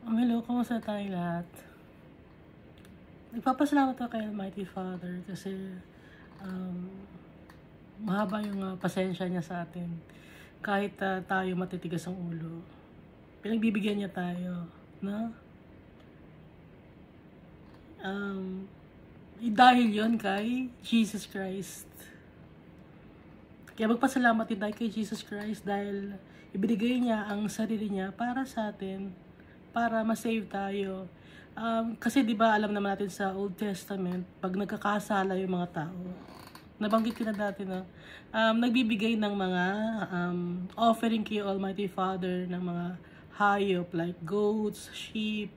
Ang oh, hello, kamusta tayong lahat? Nagpapasalamat ako kay Almighty Father kasi um, mahaba yung uh, pasensya niya sa atin. Kahit uh, tayo matitigas ang ulo, pinagbibigyan niya tayo, no? Um, eh, dahil yon kay Jesus Christ. Kaya magpasalamat din tayo kay Jesus Christ dahil ibinigay niya ang sarili niya para sa atin para ma-save tayo. Um, kasi 'di ba alam naman natin sa Old Testament, pag nagkakasala yung mga tao, nabanggit ko na dati na um, nagbibigay ng mga um, offering kay Almighty Father ng mga hayop like goats, sheep,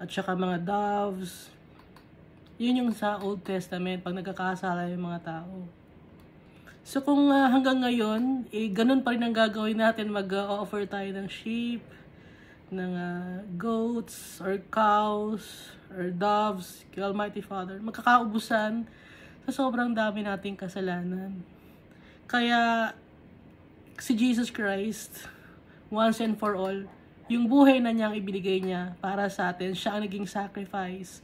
at saka mga doves. Yun yung sa Old Testament pag nagkakasala yung mga tao. So kung uh, hanggang ngayon, eh, ganun pa rin ang gagawin natin, mag-offer tayo ng sheep, ng uh, goats or cows or doves kay Almighty Father, magkakaubusan sa sobrang dami nating kasalanan. Kaya si Jesus Christ, once and for all, yung buhay na niyang ibinigay niya para sa atin, siya ang naging sacrifice.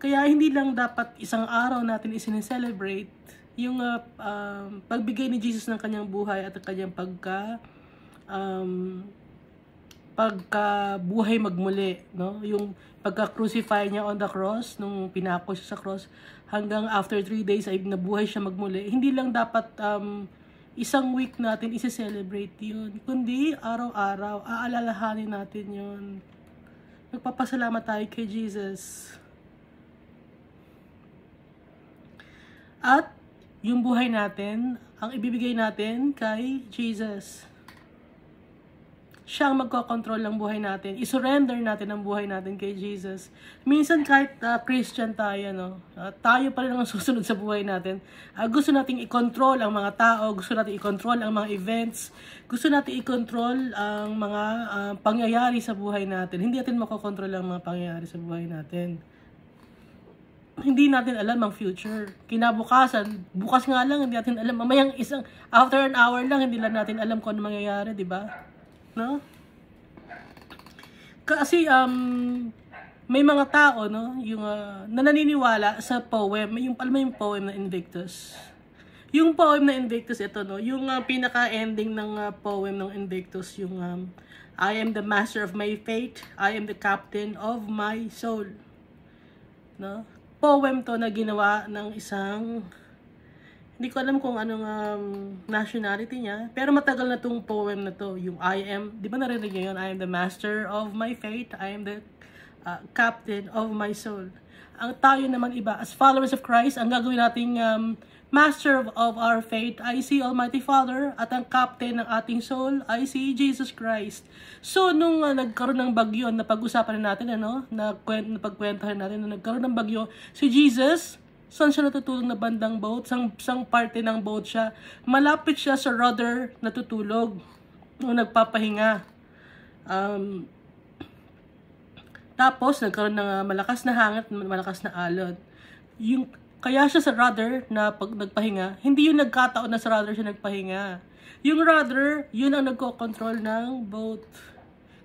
Kaya hindi lang dapat isang araw natin isine-celebrate yung uh, um, pagbigay ni Jesus ng kanyang buhay at kanyang pagka um, pagkabuhay magmuli, no? Yung pagka crucify niya on the cross nung pinako siya sa cross hanggang after three days ay nabuhay siya magmuli. Hindi lang dapat um, isang week natin i-celebrate 'yun, kundi araw-araw aalalahanin natin 'yun. Magpapasalamat tayo kay Jesus. At yung buhay natin, ang ibibigay natin kay Jesus siya ang magkocontrol ng buhay natin. I-surrender natin ang buhay natin kay Jesus. Minsan kahit uh, Christian tayo, no? uh, tayo pa rin ang susunod sa buhay natin. Uh, gusto nating i-control ang mga tao, gusto nating i-control ang mga events, gusto nating i-control ang mga uh, pangyayari sa buhay natin. Hindi natin makokontrol ang mga pangyayari sa buhay natin. Hindi natin alam ang future. Kinabukasan, bukas nga lang, hindi natin alam. Mamayang isang, after an hour lang, hindi lang natin alam kung ano mangyayari, di ba? no? Kasi um may mga tao no, yung uh, na naniniwala sa poem, yung palma yung poem na Invictus. Yung poem na Invictus ito no, yung uh, pinaka-ending ng uh, poem ng Invictus yung um, I am the master of my fate, I am the captain of my soul. No? Poem to na ginawa ng isang hindi ko alam kung anong um, nationality niya. Pero matagal na tong poem na to. Yung I am, di ba narinig niyo yun? I am the master of my fate. I am the uh, captain of my soul. Ang tayo naman iba, as followers of Christ, ang gagawin nating um, master of, of our faith ay si Almighty Father at ang captain ng ating soul I see Jesus Christ. So, nung uh, nagkaroon ng bagyo, napag-usapan na natin, ano, na, na pagkwentahan natin na nagkaroon ng bagyo, si Jesus, Saan siya natutulog na bandang boat? Sang, sang parte ng boat siya? Malapit siya sa rudder natutulog o nagpapahinga. Um, tapos, nagkaroon ng uh, malakas na hangat, malakas na alon. Yung, kaya siya sa rudder na pag nagpahinga, hindi yung nagkataon na sa rudder siya nagpahinga. Yung rudder, yun ang nagko-control ng boat.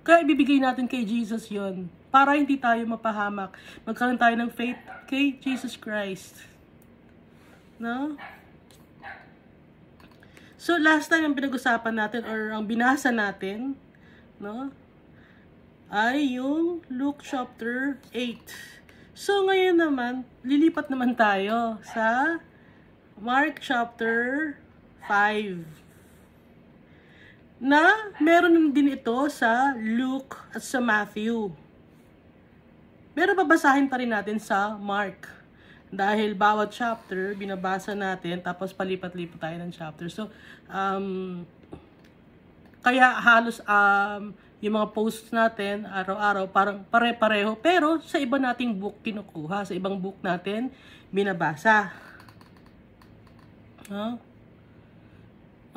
Kaya ibibigay natin kay Jesus yon para hindi tayo mapahamak. Magkaroon tayo ng faith kay Jesus Christ. No? So last time ang pinag-usapan natin or ang binasa natin, no? Ay yung Luke chapter 8. So ngayon naman, lilipat naman tayo sa Mark chapter 5 na meron din ito sa Luke at sa Matthew. Pero babasahin pa rin natin sa Mark. Dahil bawat chapter, binabasa natin, tapos palipat-lipat tayo ng chapter. So, um, kaya halos um, yung mga posts natin, araw-araw, parang pare-pareho. Pero sa iba nating book kinukuha, sa ibang book natin, binabasa. Huh?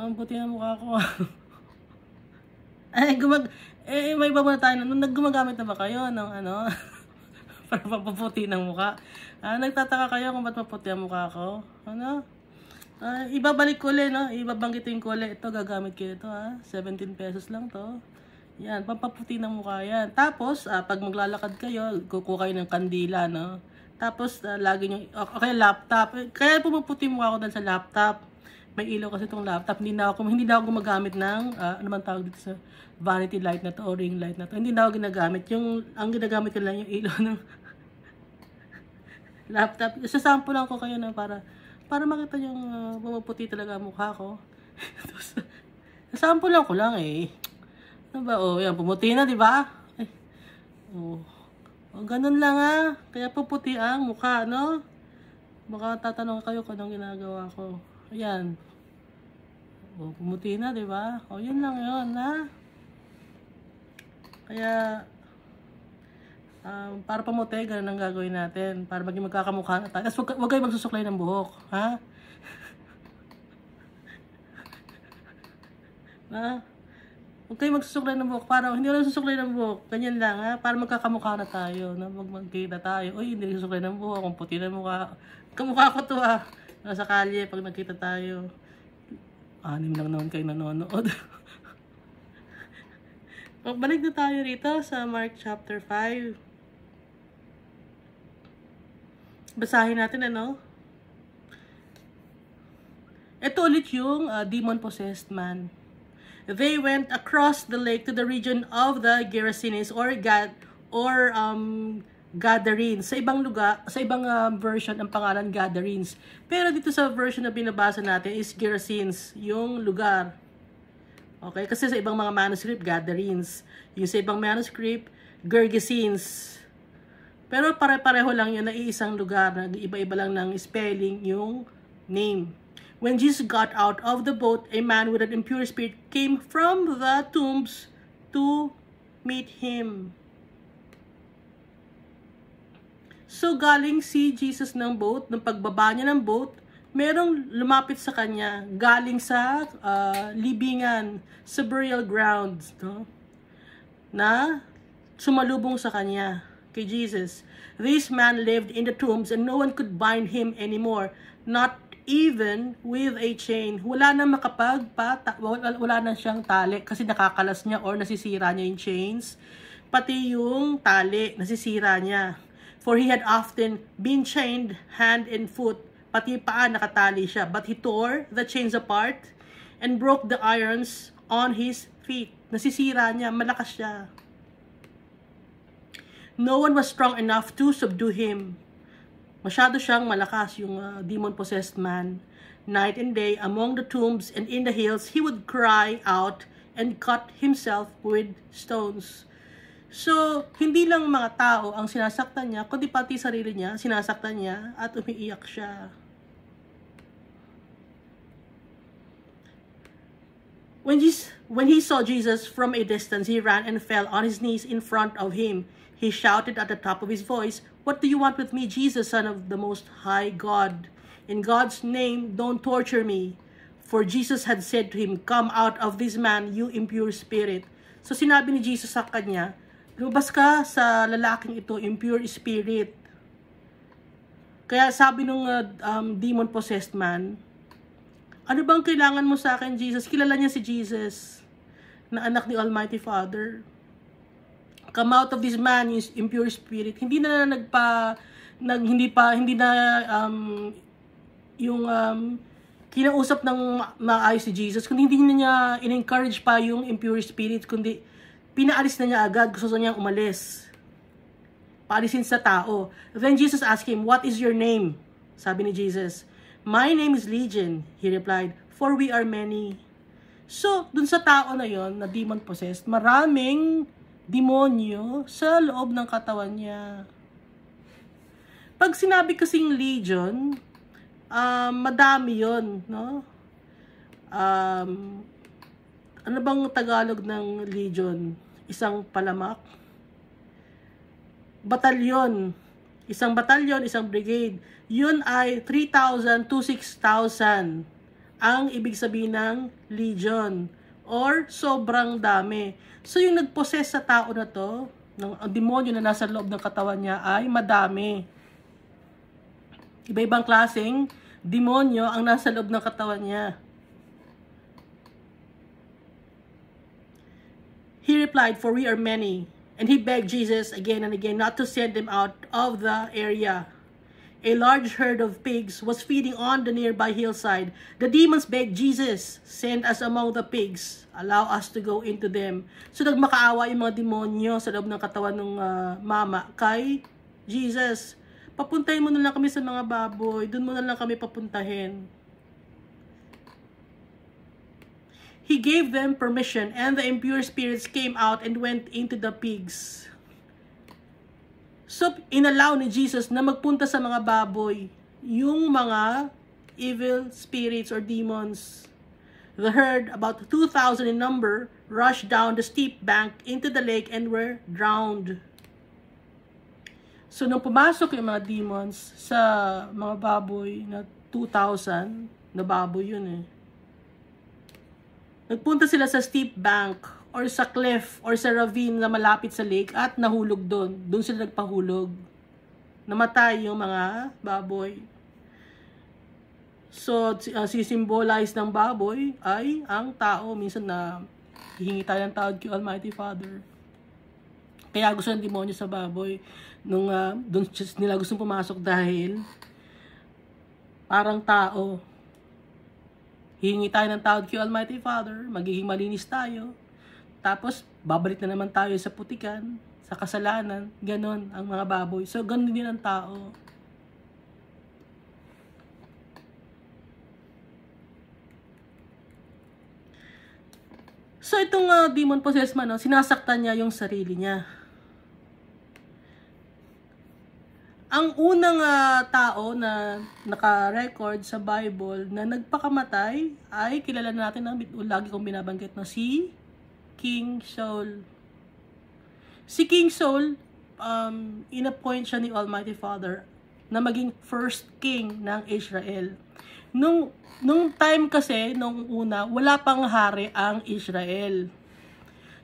Ang puti na mukha ko. Ay, gumag... Eh, may iba muna tayo. Nung naggumagamit na ba kayo ng ano? para mapaputi ng mukha. Ah, nagtataka kayo kung ba't maputi ang mukha ko. Ano? Ah, ibabalik ko ulit, no? Ibabanggitin ko ulit. Ito, gagamit ko ito, ha? Ah. 17 pesos lang to. Yan, pampaputi ng mukha yan. Tapos, ah, pag maglalakad kayo, kukuha kayo ng kandila, no? Tapos, uh, lagi nyo, okay, laptop. Eh, kaya pumuputi mukha ko dahil sa laptop may ilaw kasi itong laptop. Hindi na ako, hindi na ako gumagamit ng, uh, ano man tawag dito sa vanity light na to o ring light na to. Hindi na ako ginagamit. Yung, ang ginagamit ko lang yung ilaw ng laptop. Sasample lang ko kayo na para, para makita yung uh, ah, pumaputi talaga mukha ko. Sasample lang ko lang eh. Ano ba? O, oh, yan, pumuti na, di ba? Ay, oh. oh, ganun lang ah. Kaya puputi ang mukha, no? Baka tatanong kayo kung anong ginagawa ko. Ayan. O, oh, kumuti na, ba diba? Oh, o, yun lang yun, ha? Kaya, um, para pumuti, ganun ang gagawin natin. Para maging magkakamukha na tayo. Tapos wag, wag kayo magsusuklay ng buhok, ha? ha? Huwag kayo magsusuklay ng buhok. Para, hindi lang susuklay ng buhok. Ganyan lang, ha? Para magkakamukha na tayo. Na? Mag magkita tayo. Uy, hindi susuklay ng buhok. Ang puti na mukha. Kamukha ko to, ha? Nasa sa kalye, pag nagkita tayo, anim lang naman kayo nanonood. Pagbalik oh, na tayo rito sa Mark chapter 5. Basahin natin ano? Ito ulit yung uh, demon-possessed man. They went across the lake to the region of the Gerasenes or Gad or um, gatherings. Sa ibang lugar, sa ibang uh, version ang pangalan gatherings. Pero dito sa version na binabasa natin is gersins, yung lugar. Okay, kasi sa ibang mga manuscript, gatherings. Yung sa ibang manuscript, gergesins. Pero pare-pareho lang yun na iisang lugar, na iba-iba lang ng spelling yung name. When Jesus got out of the boat, a man with an impure spirit came from the tombs to meet him. So galing si Jesus ng boat, ng pagbaba niya ng boat, merong lumapit sa kanya galing sa uh, libingan, sa burial grounds, no? na sumalubong sa kanya, kay Jesus. This man lived in the tombs and no one could bind him anymore, not even with a chain. Wala na makapagpata, wala, wala na siyang tali kasi nakakalas niya or nasisira niya yung chains, pati yung tali, nasisira niya for he had often been chained hand and foot, pati paa nakatali siya. But he tore the chains apart and broke the irons on his feet. Nasisira niya, malakas siya. No one was strong enough to subdue him. Masyado siyang malakas yung uh, demon-possessed man. Night and day, among the tombs and in the hills, he would cry out and cut himself with stones. So, hindi lang mga tao ang sinasaktan niya, kundi pati sarili niya, sinasaktan niya at umiiyak siya. When, Jesus, when he saw Jesus from a distance, he ran and fell on his knees in front of him. He shouted at the top of his voice, What do you want with me, Jesus, Son of the Most High God? In God's name, don't torture me. For Jesus had said to him, Come out of this man, you impure spirit. So sinabi ni Jesus sa kanya, Lubas ka sa lalaking ito, impure spirit. Kaya sabi nung uh, um, demon-possessed man, ano bang kailangan mo sa akin, Jesus? Kilala niya si Jesus na anak ni Almighty Father. Come out of this man is impure spirit. Hindi na nagpa nag hindi pa hindi na um, yung um, kinausap ng maayos si Jesus kundi hindi na niya in-encourage pa yung impure spirit kundi Pinaalis na niya agad. Gusto niya umalis. Paalisin sa tao. Then Jesus asked him, What is your name? Sabi ni Jesus, My name is Legion, he replied, for we are many. So, dun sa tao na yon na demon possessed, maraming demonyo sa loob ng katawan niya. Pag sinabi kasing legion, um, madami yon no? Um, ano bang Tagalog ng legion? isang palamak. Batalyon, isang batalyon, isang brigade, yun ay 3,000 to 6,000 ang ibig sabihin ng legion or sobrang dami. So yung nagpossess sa tao na to, ng demonyo na nasa loob ng katawan niya ay madami. Iba-ibang klaseng demonyo ang nasa loob ng katawan niya. He replied, For we are many. And he begged Jesus again and again not to send them out of the area. A large herd of pigs was feeding on the nearby hillside. The demons begged Jesus, send us among the pigs. Allow us to go into them. So nagmakaawa yung mga demonyo sa loob ng katawan ng uh, mama kay Jesus. Papuntahin mo na lang kami sa mga baboy. Doon mo na lang kami papuntahin. He gave them permission, and the impure spirits came out and went into the pigs. So, inalaw ni Jesus na magpunta sa mga baboy yung mga evil spirits or demons. The herd, about 2,000 in number, rushed down the steep bank into the lake and were drowned. So, nung pumasok yung mga demons sa mga baboy na 2,000, na baboy yun eh, Nagpunta sila sa steep bank or sa cliff or sa ravine na malapit sa lake at nahulog doon. Doon sila nagpahulog. Namatay yung mga baboy. So, uh, si-symbolize ng baboy ay ang tao. Minsan na hihingi tayo ng tawad kay Almighty Father. Kaya gusto ng demonyo sa baboy. Nung uh, doon nila gusto pumasok dahil parang tao Hihingi tayo ng tawad kay Almighty Father, magiging malinis tayo. Tapos, babalik na naman tayo sa putikan, sa kasalanan, ganon ang mga baboy. So, ganon din ang tao. So, itong uh, demon possessed man, no, sinasaktan niya yung sarili niya. ang unang uh, tao na naka-record sa Bible na nagpakamatay ay kilala natin ang lagi kong binabanggit na si King Saul. Si King Saul, um, inappoint siya ni Almighty Father na maging first king ng Israel. Nung, nung time kasi, nung una, wala pang hari ang Israel.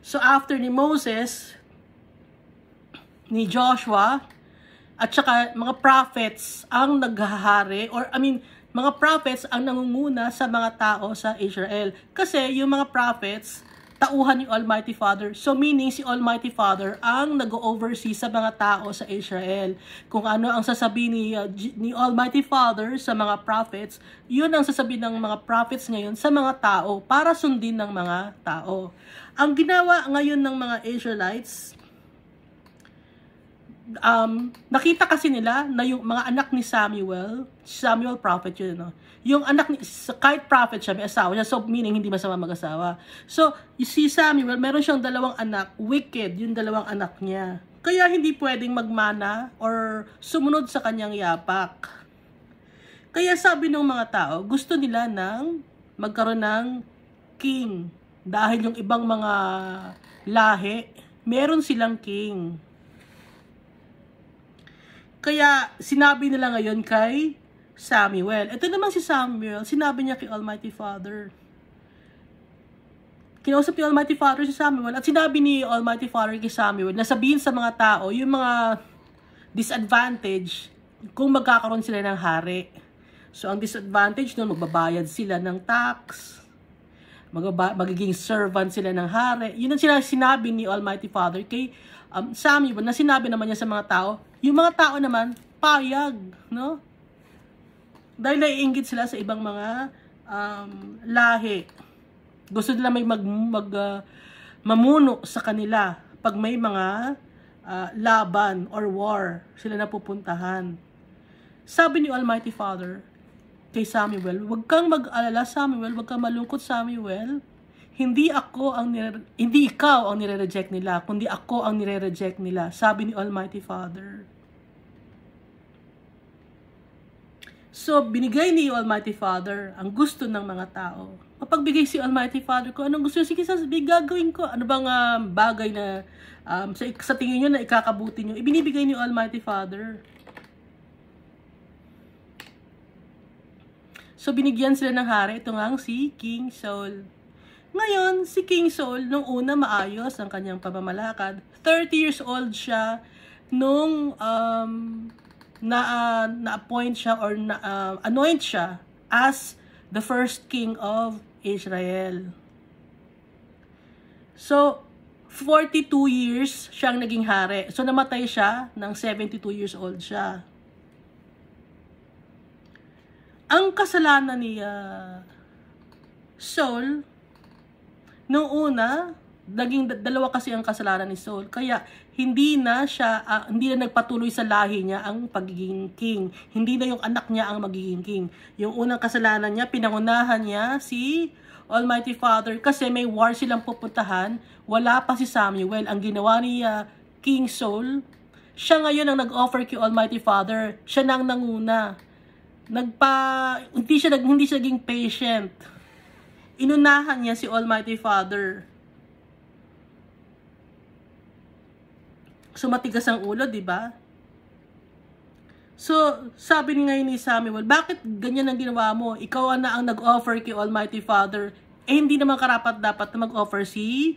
So after ni Moses, ni Joshua, at saka mga prophets ang naghahari or I mean mga prophets ang nangunguna sa mga tao sa Israel. Kasi yung mga prophets tauhan ni Almighty Father. So meaning si Almighty Father ang nag-oversee sa mga tao sa Israel. Kung ano ang sasabi ni, uh, ni Almighty Father sa mga prophets, yun ang sasabihin ng mga prophets ngayon sa mga tao para sundin ng mga tao. Ang ginawa ngayon ng mga Israelites, um, nakita kasi nila na yung mga anak ni Samuel, Samuel prophet yun, no? yung anak ni, kahit prophet siya, may asawa niya, so meaning hindi masama mag-asawa. So, si Samuel, meron siyang dalawang anak, wicked yung dalawang anak niya. Kaya hindi pwedeng magmana or sumunod sa kanyang yapak. Kaya sabi ng mga tao, gusto nila ng magkaroon ng king. Dahil yung ibang mga lahi, meron silang king. Kaya sinabi nila ngayon kay Samuel. Ito naman si Samuel, sinabi niya kay Almighty Father. Kinausap ni Almighty Father si Samuel at sinabi ni Almighty Father kay Samuel na sabihin sa mga tao yung mga disadvantage kung magkakaroon sila ng hari. So, ang disadvantage nun, magbabayad sila ng tax, magiging servant sila ng hari. Yun ang sinabi ni Almighty Father kay um, Samuel na sinabi naman niya sa mga tao, yung mga tao naman, payag, no? Dahil naiinggit sila sa ibang mga um, lahi. Gusto nila may mag, mag uh, mamuno sa kanila pag may mga uh, laban or war sila napupuntahan. Sabi ni Almighty Father kay Samuel, huwag kang mag-alala Samuel, huwag kang malungkot Samuel. Hindi ako ang nire- hindi ikaw ang nire-reject nila, kundi ako ang nire-reject nila, sabi ni Almighty Father. So, binigay ni Almighty Father ang gusto ng mga tao. Mapagbigay si Almighty Father ko, anong gusto niyo? Sige, sasabihin, gagawin ko. Ano bang um, bagay na um, sa, sa tingin niyo na ikakabuti niyo? Ibinibigay ni Almighty Father. So, binigyan sila ng hari. Ito nga si King Saul. Ngayon, si King Saul, nung una maayos ang kanyang pamamalakad, 30 years old siya nung um, na uh, na-appoint siya or na uh, anoint siya as the first king of Israel. So 42 years siyang naging hari. So namatay siya nang 72 years old siya. Ang kasalanan ni uh, Saul noong una naging dalawa kasi ang kasalanan ni Saul. Kaya hindi na siya uh, hindi na nagpatuloy sa lahi niya ang pagiging king. Hindi na yung anak niya ang magiging king. Yung unang kasalanan niya pinangunahan niya si Almighty Father kasi may war silang pupuntahan. Wala pa si Samuel. Ang ginawa ni ah, King Saul, siya ngayon ang nag-offer kay Almighty Father. Siya nang nanguna. Nagpa hindi siya nag, hindi siya naging patient. Inunahan niya si Almighty Father sumatigas ang ulo, di ba? So, sabi ni ngayon ni Samuel, bakit ganyan ang ginawa mo? Ikaw na ang nag-offer kay Almighty Father. Eh, hindi naman karapat dapat na mag-offer si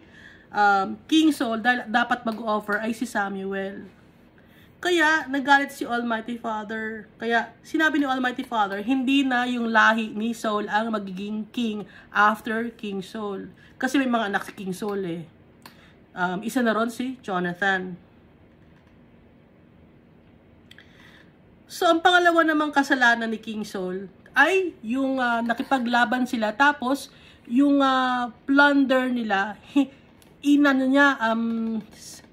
um, King Saul dahil dapat mag-offer ay si Samuel. Kaya, nagalit si Almighty Father. Kaya, sinabi ni Almighty Father, hindi na yung lahi ni Saul ang magiging king after King Saul. Kasi may mga anak si King Saul eh. Um, isa na ron si Jonathan. So, ang pangalawa namang kasalanan ni King Saul ay yung uh, nakipaglaban sila tapos yung uh, plunder nila inano niya um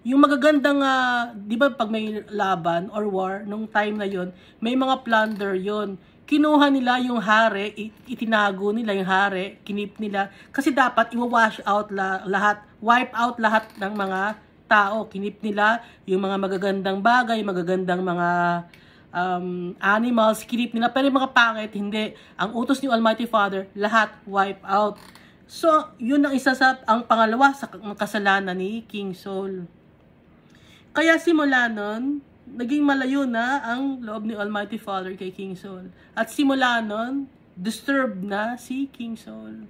yung magagandang uh, 'di ba pag may laban or war nung time na yon may mga plunder yon kinuha nila yung hari itinago nila yung hari kinip nila kasi dapat iwa-wash out la lahat wipe out lahat ng mga tao kinip nila yung mga magagandang bagay magagandang mga um, animals, kinip nila. Pero yung mga pangit, hindi. Ang utos ni Almighty Father, lahat wipe out. So, yun ang isa sa, ang pangalawa sa kasalanan ni King Saul. Kaya simula nun, naging malayo na ang loob ni Almighty Father kay King Saul. At simula nun, disturbed na si King Saul.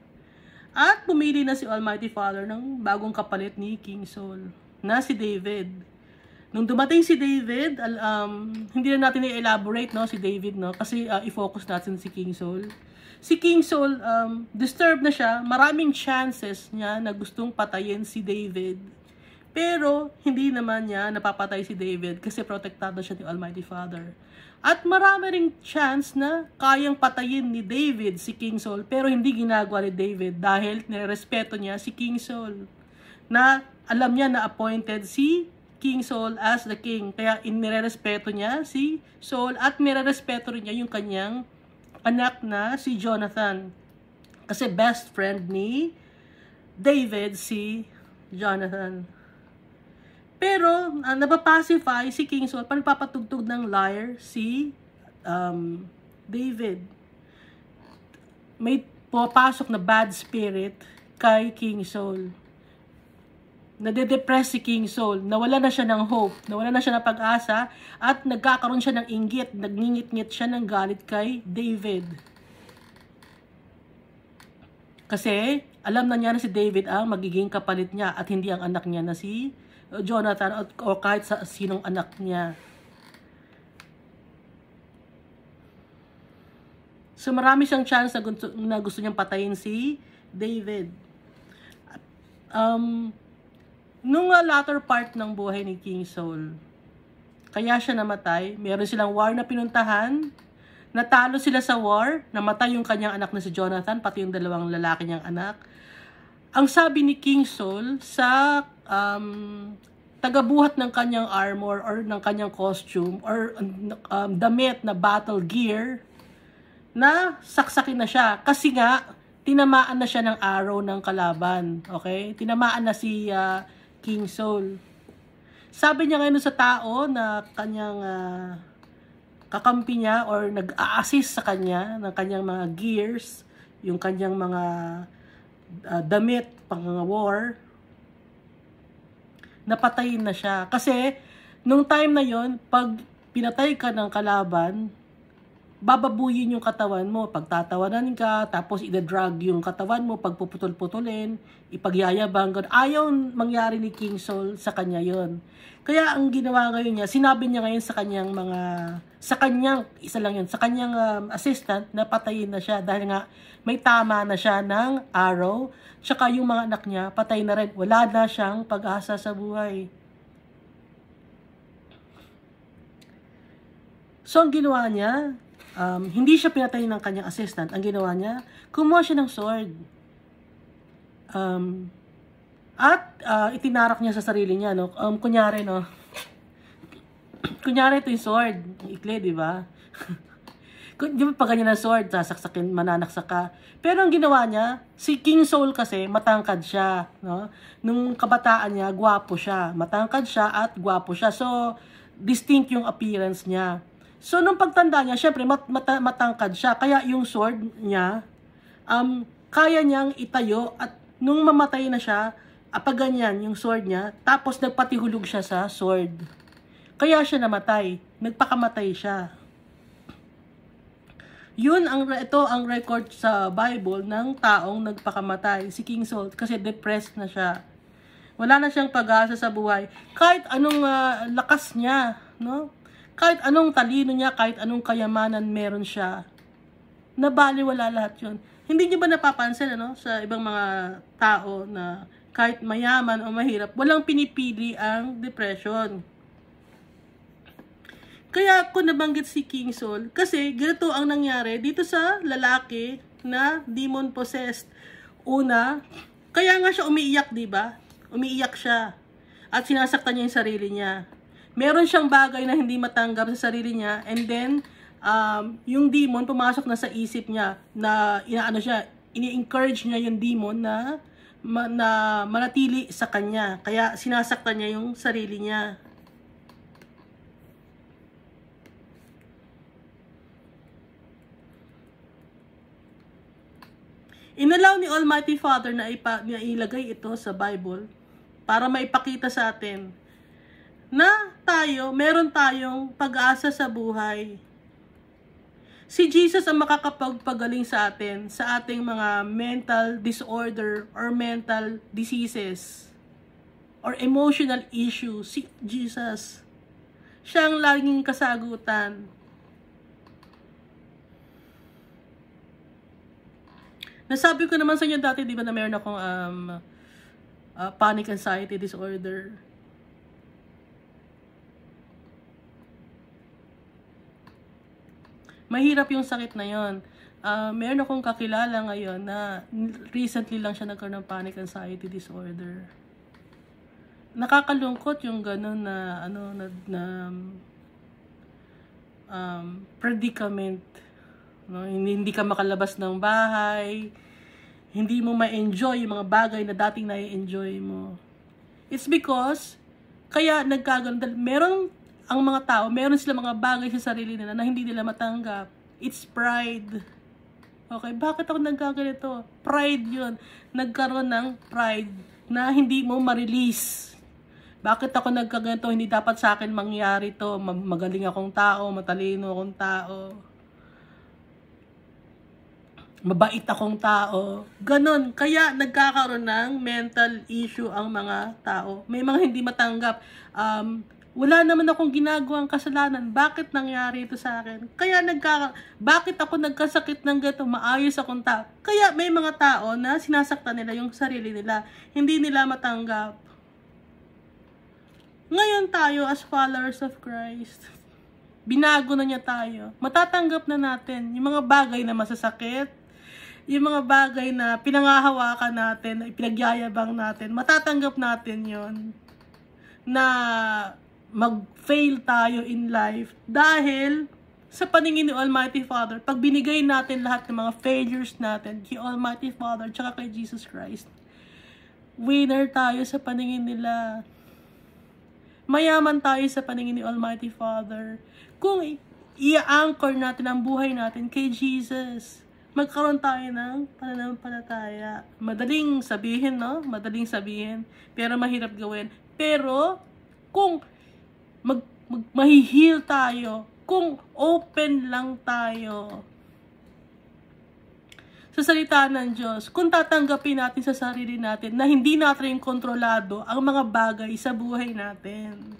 At pumili na si Almighty Father ng bagong kapalit ni King Saul, na si David. Nung dumating si David, um, hindi na natin i-elaborate no, si David, no? kasi uh, i-focus natin si King Saul. Si King Saul, um, disturbed na siya. Maraming chances niya na gustong patayin si David. Pero, hindi naman niya napapatay si David kasi protektado siya ni Almighty Father. At marami ring chance na kayang patayin ni David si King Saul pero hindi ginagawa ni David dahil nirespeto niya si King Saul na alam niya na appointed si King Saul as the king. Kaya inirerespeto niya si Saul at nirerespeto rin niya yung kanyang anak na si Jonathan. Kasi best friend ni David si Jonathan. Pero uh, napapacify si King Saul, panpapatugtog ng liar si um, David. May papasok na bad spirit kay King Saul nade-depress si King Saul. nawala na siya ng hope, nawala na siya ng pag-asa, at nagkakaroon siya ng inggit, nagngingit-ngit siya ng galit kay David. Kasi, alam na niya na si David ang magiging kapalit niya at hindi ang anak niya na si Jonathan o kahit sa sinong anak niya. So marami siyang chance na gusto, na gusto niyang patayin si David. Um, Nung uh, latter part ng buhay ni King Saul, kaya siya namatay. Meron silang war na pinuntahan. Natalo sila sa war. Namatay yung kanyang anak na si Jonathan, pati yung dalawang lalaki niyang anak. Ang sabi ni King Saul sa um, tagabuhat ng kanyang armor or ng kanyang costume or um, damit na battle gear na saksakin na siya. Kasi nga, tinamaan na siya ng arrow ng kalaban. Okay? Tinamaan na si... Uh, King Saul. Sabi niya ngayon sa tao na kanyang uh, kakampi niya or nag assist sa kanya ng kanyang mga gears, yung kanyang mga uh, damit pang war, napatayin na siya. Kasi, nung time na yon pag pinatay ka ng kalaban, bababuyin yung katawan mo. Pagtatawanan ka, tapos idadrag yung katawan mo, pagpuputol-putulin, ipagyayabang. God. Ayaw mangyari ni King Saul sa kanya yon. Kaya ang ginawa ngayon niya, sinabi niya ngayon sa kanyang mga, sa kanyang, isa lang yun, sa kanyang um, assistant na patayin na siya dahil nga may tama na siya ng arrow. Tsaka yung mga anak niya, patay na rin. Wala na siyang pag-asa sa buhay. So, ang ginawa niya, um, hindi siya pinatay ng kanyang assistant. Ang ginawa niya, kumuha siya ng sword. Um, at uh, itinarak niya sa sarili niya. No? Um, kunyari, no? kunyari ito yung sword. Ikli, di ba? di ba pag ganyan ng sword, sasaksakin, mananaksaka. Pero ang ginawa niya, si King Soul kasi, matangkad siya. No? Nung kabataan niya, gwapo siya. Matangkad siya at gwapo siya. So, distinct yung appearance niya. So, nung pagtanda niya, syempre, mat, mat, matangkad siya. Kaya yung sword niya, um, kaya niyang itayo at nung mamatay na siya, apaganyan yung sword niya, tapos nagpatihulog siya sa sword. Kaya siya namatay. Nagpakamatay siya. Yun ang ito ang record sa Bible ng taong nagpakamatay, si King Saul kasi depressed na siya. Wala na siyang pag-asa sa buhay. Kahit anong uh, lakas niya, no? kahit anong talino niya, kahit anong kayamanan meron siya, nabaliwala lahat yun. Hindi niyo ba napapansin ano, sa ibang mga tao na kahit mayaman o mahirap, walang pinipili ang depression. Kaya ako nabanggit si King Soul, kasi ganito ang nangyari dito sa lalaki na demon possessed. Una, kaya nga siya umiiyak, 'di ba? Umiiyak siya at sinasaktan niya 'yung sarili niya meron siyang bagay na hindi matanggap sa sarili niya and then um, yung demon pumasok na sa isip niya na inaano siya, ini-encourage niya yung demon na ma, na manatili sa kanya. Kaya sinasaktan niya yung sarili niya. Inalaw ni Almighty Father na, ipa, ilagay ito sa Bible para maipakita sa atin na tayo, meron tayong pag-asa sa buhay. Si Jesus ang makakapagpagaling sa atin sa ating mga mental disorder or mental diseases or emotional issues. Si Jesus. Siya ang laging kasagutan. Nasabi ko naman sa inyo dati, di ba na meron akong um, uh, panic anxiety disorder mahirap yung sakit na yon. Uh, ah, meron akong kakilala ngayon na recently lang siya nagkaroon ng panic anxiety disorder. Nakakalungkot yung gano'n na, ano, na, na um, predicament. No? Hindi, ka makalabas ng bahay, hindi mo ma-enjoy yung mga bagay na dating na-enjoy mo. It's because, kaya nagkaganda, merong ang mga tao, meron sila mga bagay sa sarili nila na hindi nila matanggap. It's pride. Okay, bakit ako nagkaganito? Pride yun. Nagkaroon ng pride na hindi mo ma-release. Bakit ako nagkaganito? Hindi dapat sa akin mangyari to. Magaling akong tao, matalino akong tao. Mabait akong tao. Ganon. Kaya nagkakaroon ng mental issue ang mga tao. May mga hindi matanggap. Um, wala naman akong ginagawang kasalanan. Bakit nangyari ito sa akin? Kaya nagka, bakit ako nagkasakit ng gato? Maayos akong tao. Kaya may mga tao na sinasaktan nila yung sarili nila. Hindi nila matanggap. Ngayon tayo as followers of Christ. Binago na niya tayo. Matatanggap na natin yung mga bagay na masasakit, yung mga bagay na pinangahawakan natin, pinagyayabang natin, matatanggap natin yon na mag-fail tayo in life dahil sa paningin ni Almighty Father, pag binigay natin lahat ng mga failures natin kay Almighty Father tsaka kay Jesus Christ, winner tayo sa paningin nila. Mayaman tayo sa paningin ni Almighty Father. Kung i-anchor natin ang buhay natin kay Jesus, magkaroon tayo ng pananampalataya. Madaling sabihin, no? Madaling sabihin, pero mahirap gawin. Pero, kung mag, mag mahihil tayo kung open lang tayo sa salita ng Diyos, kung tatanggapin natin sa sarili natin na hindi natin kontrolado ang mga bagay sa buhay natin.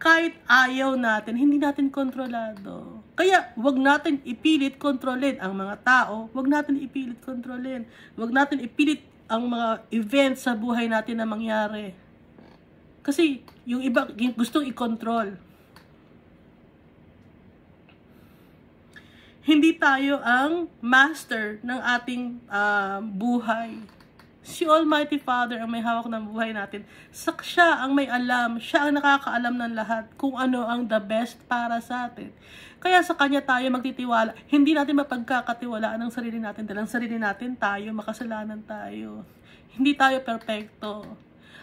Kahit ayaw natin, hindi natin kontrolado. Kaya wag natin ipilit kontrolin ang mga tao, wag natin ipilit kontrolin, wag natin ipilit ang mga events sa buhay natin na mangyari. Kasi yung iba gustong i-control. Hindi tayo ang master ng ating uh, buhay. Si Almighty Father ang may hawak ng buhay natin. siya ang may alam. Siya ang nakakaalam ng lahat kung ano ang the best para sa atin. Kaya sa Kanya tayo magtitiwala. Hindi natin mapagkakatiwalaan ang sarili natin dahil ang sarili natin tayo, makasalanan tayo. Hindi tayo perfecto.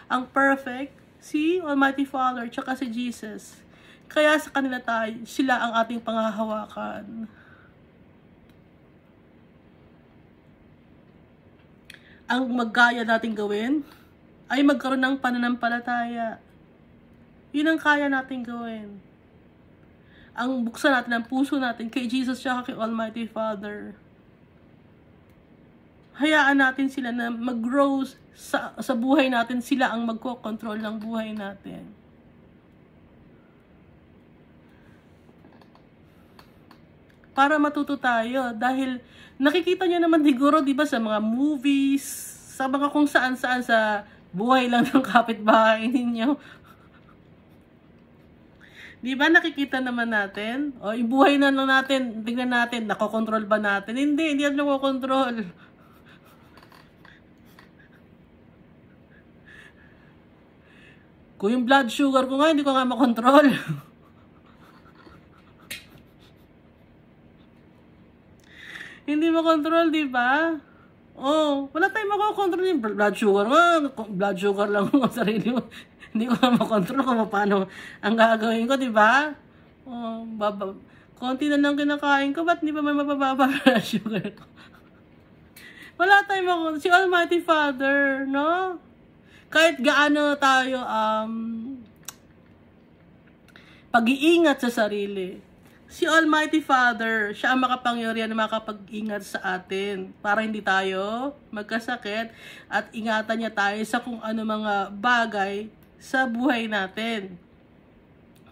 Ang perfect si Almighty Father, tsaka si Jesus. Kaya sa kanila tayo, sila ang ating panghahawakan. Ang magkaya natin gawin ay magkaroon ng pananampalataya. Yun ang kaya natin gawin. Ang buksan natin ang puso natin kay Jesus tsaka kay Almighty Father hayaan natin sila na mag-grow sa, sa buhay natin, sila ang magkocontrol ng buhay natin. Para matuto tayo dahil nakikita niya naman siguro 'di ba sa mga movies, sa mga kung saan-saan sa buhay lang ng kapitbahay ninyo. 'Di ba nakikita naman natin? O ibuhay na lang natin, tingnan natin, nakokontrol ba natin? Hindi, hindi natin nakokontrol. Kung yung blood sugar ko nga, hindi ko nga makontrol. hindi makontrol, di ba? Oh, wala tayong makokontrol yung blood sugar ko. Blood sugar lang ko sarili mo. hindi ko na makontrol kung paano ang gagawin ko, di ba? Oh, baba. Konti na lang kinakain ko, ba't di ba may mabababa blood sugar ko? wala tayong makontrol. Si Almighty Father, no? kahit gaano tayo um, pag-iingat sa sarili, si Almighty Father, siya ang makapangyarihan na makapag-ingat sa atin para hindi tayo magkasakit at ingatan niya tayo sa kung ano mga bagay sa buhay natin.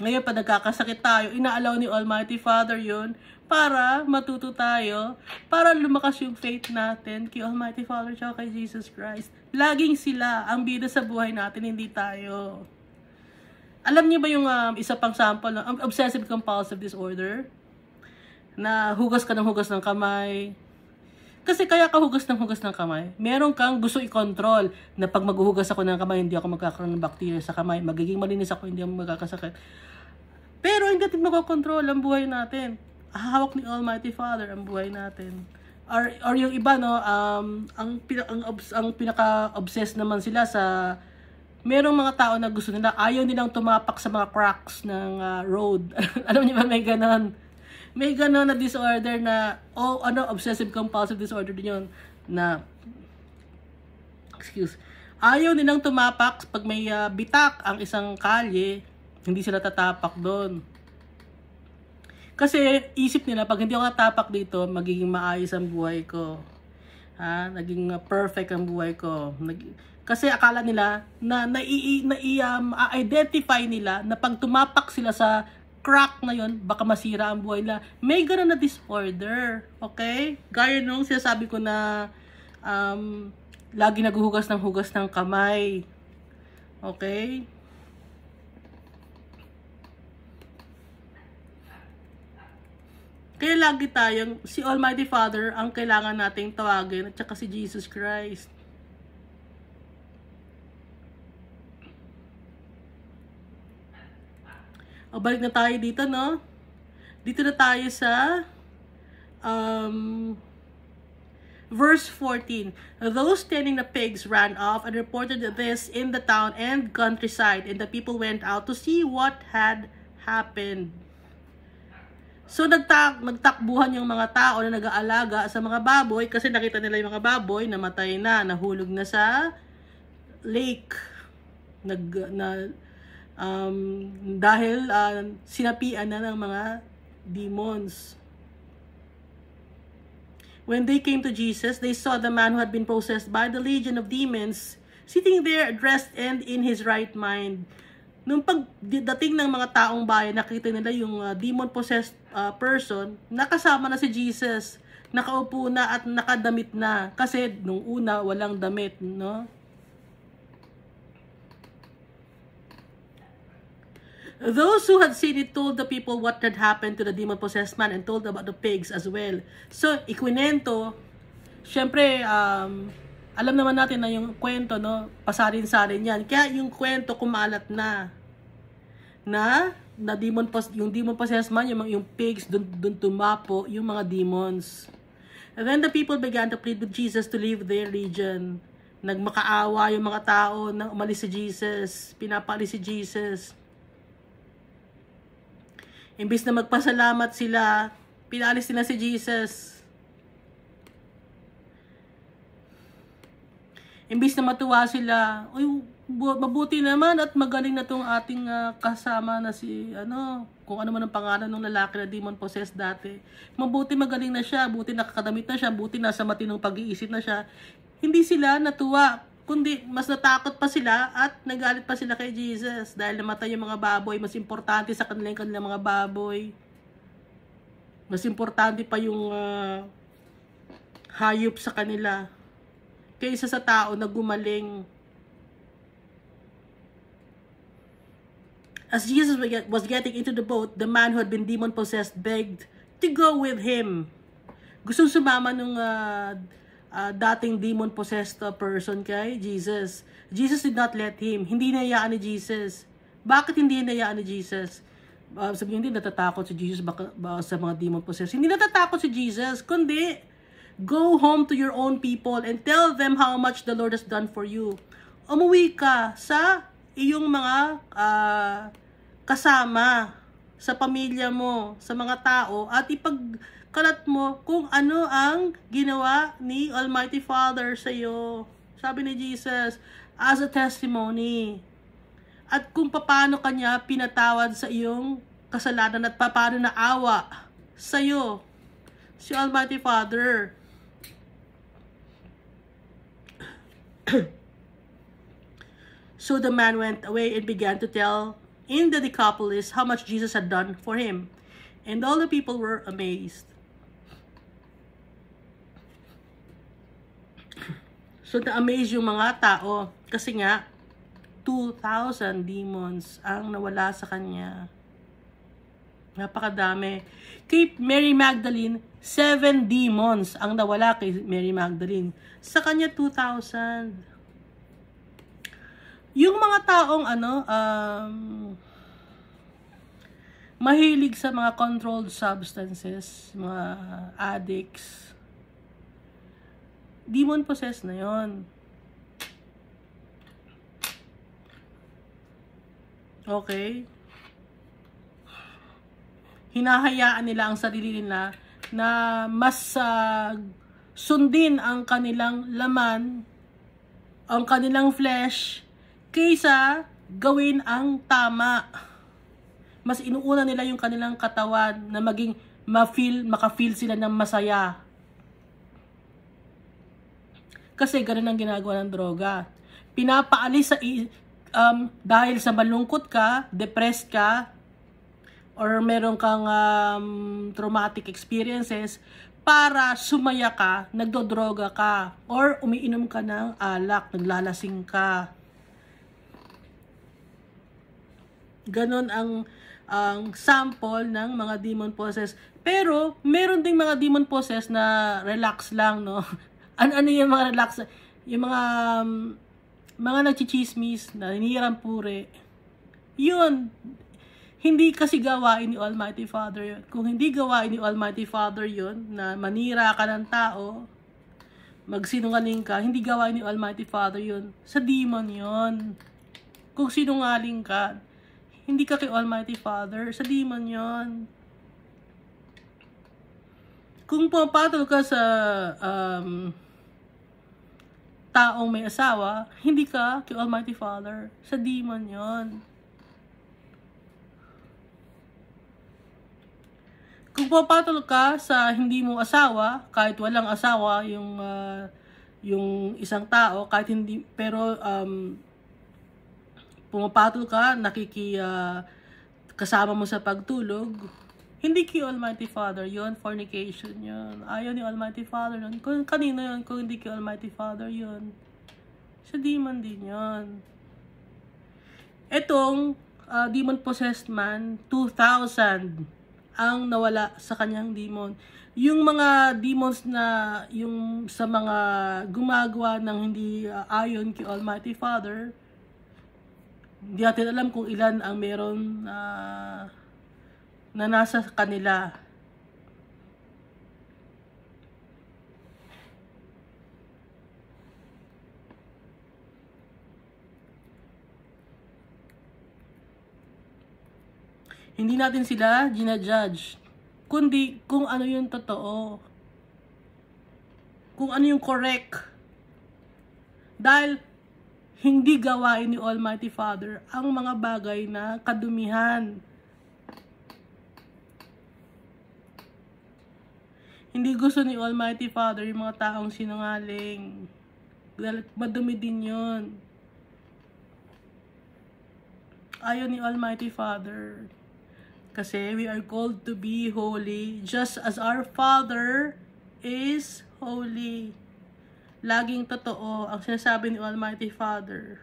Ngayon, pa nagkakasakit tayo, inaalaw ni Almighty Father yun para matuto tayo, para lumakas yung faith natin kay Almighty Father at kay Jesus Christ. Laging sila ang bida sa buhay natin, hindi tayo. Alam niyo ba yung um, isa pang sample ng um, obsessive compulsive disorder? Na hugas ka ng hugas ng kamay. Kasi kaya ka hugas ng hugas ng kamay. Meron kang gusto i-control na pag maghuhugas ako ng kamay, hindi ako magkakaroon ng bacteria sa kamay. Magiging malinis ako, hindi ako magkakasakit. Pero hindi natin makokontrol ang buhay natin. Hawak ni Almighty Father ang buhay natin or, or yung iba no um ang ang, ang pinaka obsessed naman sila sa merong mga tao na gusto nila ayaw nilang tumapak sa mga cracks ng uh, road alam niyo ba may ganon may ganon na disorder na oh ano obsessive compulsive disorder din yun na excuse ayaw nilang tumapak pag may uh, bitak ang isang kalye hindi sila tatapak doon kasi isip nila, pag hindi ako natapak dito, magiging maayos ang buhay ko. Ha? Naging uh, perfect ang buhay ko. Nag kasi akala nila na nai-identify nai, um, nila na pag tumapak sila sa crack na yon baka masira ang buhay nila. May ganun na disorder. Okay? Gaya nung sinasabi ko na um, lagi naghuhugas ng hugas ng kamay. Okay? Kaya lagi tayong, si Almighty Father ang kailangan nating tawagin at saka si Jesus Christ. O, balik na tayo dito, no? Dito na tayo sa um, verse 14. Those tending the pigs ran off and reported this in the town and countryside, and the people went out to see what had happened. So nagtak nagtakbuhan yung mga tao na nag-aalaga sa mga baboy kasi nakita nila yung mga baboy namatay na, nahulog na sa lake. Nag na um, dahil uh, sinapian na ng mga demons. When they came to Jesus, they saw the man who had been possessed by the legion of demons sitting there dressed and in his right mind Nung pagdating ng mga taong bayan, nakita nila yung uh, demon-possessed uh, person, nakasama na si Jesus. Nakaupo na at nakadamit na. Kasi nung una, walang damit, no? Those who had seen it told the people what had happened to the demon-possessed man and told about the pigs as well. So, ikwinento, syempre, um, alam naman natin na yung kwento, no, pasarin-sarin yan. Kaya yung kwento kumalat na na na demon pos yung demon possessed man, yung, yung pigs, dun, dun tumapo, yung mga demons. And then the people began to plead with Jesus to leave their region. Nagmakaawa yung mga tao nang umalis si Jesus. Pinapalis si Jesus. Imbis na magpasalamat sila, pinalis nila si Jesus. Imbis na matuwa sila, uy, mabuti naman at magaling na tong ating uh, kasama na si ano, kung ano man ang pangalan ng lalaki na demon possessed dati. Mabuti magaling na siya, buti nakakadamit na siya, buti nasa matinong pag-iisip na siya. Hindi sila natuwa, kundi mas natakot pa sila at nagalit pa sila kay Jesus dahil namatay yung mga baboy, mas importante sa kanila yung kanilang mga baboy. Mas importante pa yung uh, hayop sa kanila kaysa sa tao na gumaling As Jesus was getting into the boat, the man who had been demon-possessed begged to go with him. Gusto sumama nung uh, uh, dating demon-possessed ah, person kay Jesus. Jesus did not let him. Hindi nayaan ni Jesus. Bakit hindi nayaan ni Jesus? Uh, sabihin, hindi natatakot si Jesus baka, baka sa mga demon-possessed. Hindi natatakot si Jesus, kundi go home to your own people and tell them how much the Lord has done for you. Umuwi ka sa iyong mga uh, kasama sa pamilya mo, sa mga tao at ipagkalat mo kung ano ang ginawa ni Almighty Father sa iyo. Sabi ni Jesus, as a testimony. At kung paano kanya pinatawad sa iyong kasalanan at paano naawa sa iyo si Almighty Father. So the man went away and began to tell in the Decapolis how much Jesus had done for him. And all the people were amazed. So na-amaze yung mga tao kasi nga 2,000 demons ang nawala sa kanya. Napakadami. Kay Mary Magdalene, 7 demons ang nawala kay Mary Magdalene. Sa kanya 2,000 yung mga taong ano, um, mahilig sa mga controlled substances, mga addicts, demon possess na yon. Okay? Hinahayaan nila ang sarili nila na mas uh, sundin ang kanilang laman, ang kanilang flesh, kaysa gawin ang tama. Mas inuuna nila yung kanilang katawan na maging ma-feel, maka-feel sila ng masaya. Kasi ganun ang ginagawa ng droga. Pinapaalis sa um, dahil sa malungkot ka, depressed ka, or meron kang um, traumatic experiences, para sumaya ka, nagdodroga ka, or umiinom ka ng alak, naglalasing ka. Ganon ang ang sample ng mga demon possess. Pero, meron ding mga demon possess na relax lang, no? Ano ano yung mga relax? Yung mga um, mga nagchichismis, na pure. Yun, hindi kasi gawain ni Almighty Father yun. Kung hindi gawain ni Almighty Father yun, na manira ka ng tao, magsinungaling ka, hindi gawain ni Almighty Father yun. Sa demon yun. Kung sinungaling ka, hindi ka kay Almighty Father. Sa demon yon. Kung pumapatol ka sa um, taong may asawa, hindi ka kay Almighty Father. Sa demon yon. Kung pumapatol ka sa hindi mo asawa, kahit walang asawa yung uh, yung isang tao kahit hindi pero um pumapatol ka, nakiki, uh, kasama mo sa pagtulog, hindi kay Almighty Father yon fornication yon Ayaw ni Almighty Father yun. Kung kanino yon kung hindi kay Almighty Father yon Sa demon din yon Itong uh, ah, demon possessed man, 2,000 ang nawala sa kanyang demon. Yung mga demons na yung sa mga gumagawa ng hindi uh, ayon kay Almighty Father, hindi natin alam kung ilan ang meron na, uh, na nasa kanila. Hindi natin sila ginajudge, kundi kung ano yung totoo. Kung ano yung correct. Dahil hindi gawain ni Almighty Father ang mga bagay na kadumihan. Hindi gusto ni Almighty Father yung mga taong sinungaling. Madumi din yun. Ayaw ni Almighty Father. Kasi we are called to be holy just as our Father is holy laging totoo ang sinasabi ni Almighty Father.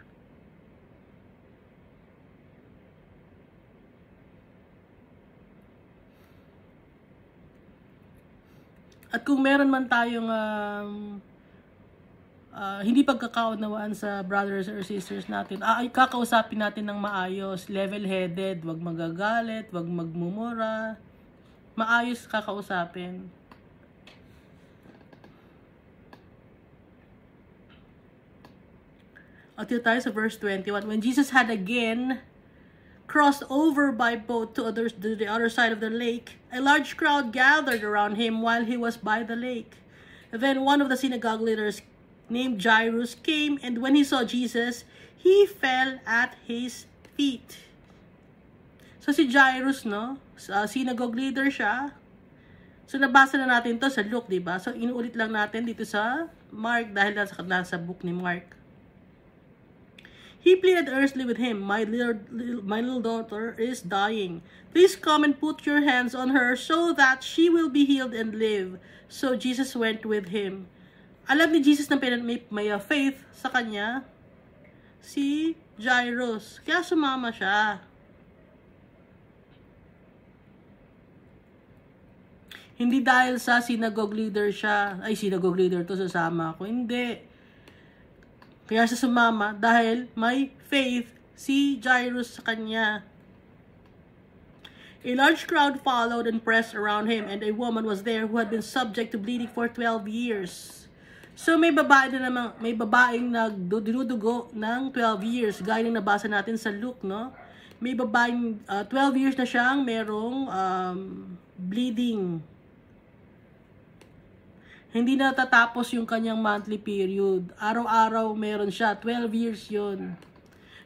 At kung meron man tayong um, uh, hindi pagkakaunawaan sa brothers or sisters natin, ah, ay kakausapin natin ng maayos, level-headed, wag magagalit, wag magmumura. Maayos kakausapin. Until tayo sa verse 21. When Jesus had again crossed over by boat to, others, to the other side of the lake, a large crowd gathered around him while he was by the lake. Then one of the synagogue leaders named Jairus came, and when he saw Jesus, he fell at his feet. So si Jairus, no? Uh, synagogue leader siya. So nabasa na natin to sa Luke, di ba? So inuulit lang natin dito sa Mark dahil nasa, nasa book ni Mark. He pleaded earnestly with him, my little, my little daughter is dying. Please come and put your hands on her so that she will be healed and live. So Jesus went with him. Alam ni Jesus na may, may uh, faith sa kanya si Jairus. Kaya sumama siya. Hindi dahil sa synagogue leader siya, ay synagogue leader to sasama ako. Hindi. Kaya siya sumama dahil may faith si Jairus sa kanya. A large crowd followed and pressed around him and a woman was there who had been subject to bleeding for 12 years. So may babae na namang, may babaeng nagdududugo ng 12 years gaya ng nabasa natin sa Luke, no? May babaeng uh, ah, 12 years na siyang merong um, bleeding hindi natatapos yung kanyang monthly period. Araw-araw meron siya. 12 years yon.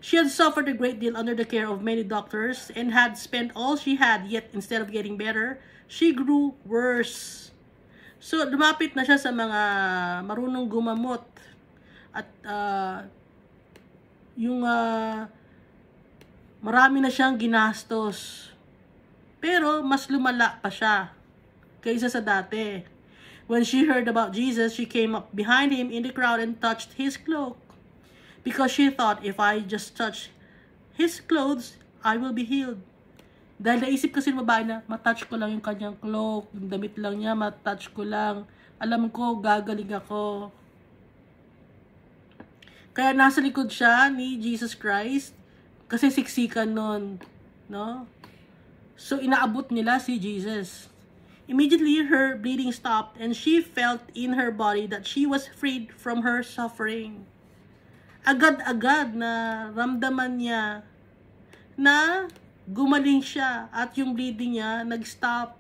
She had suffered a great deal under the care of many doctors and had spent all she had, yet instead of getting better, she grew worse. So, lumapit na siya sa mga marunong gumamot. At uh, yung uh, marami na siyang ginastos. Pero, mas lumala pa siya kaysa sa dati. When she heard about Jesus, she came up behind him in the crowd and touched his cloak. Because she thought, if I just touch his clothes, I will be healed. Dahil naisip kasi ng babae na, matouch ko lang yung kanyang cloak, yung damit lang niya, matouch ko lang. Alam ko, gagaling ako. Kaya nasa likod siya ni Jesus Christ kasi siksikan nun. No? So, inaabot nila si Jesus. Immediately her bleeding stopped and she felt in her body that she was freed from her suffering. Agad-agad na ramdaman niya na gumaling siya at yung bleeding niya nag-stop.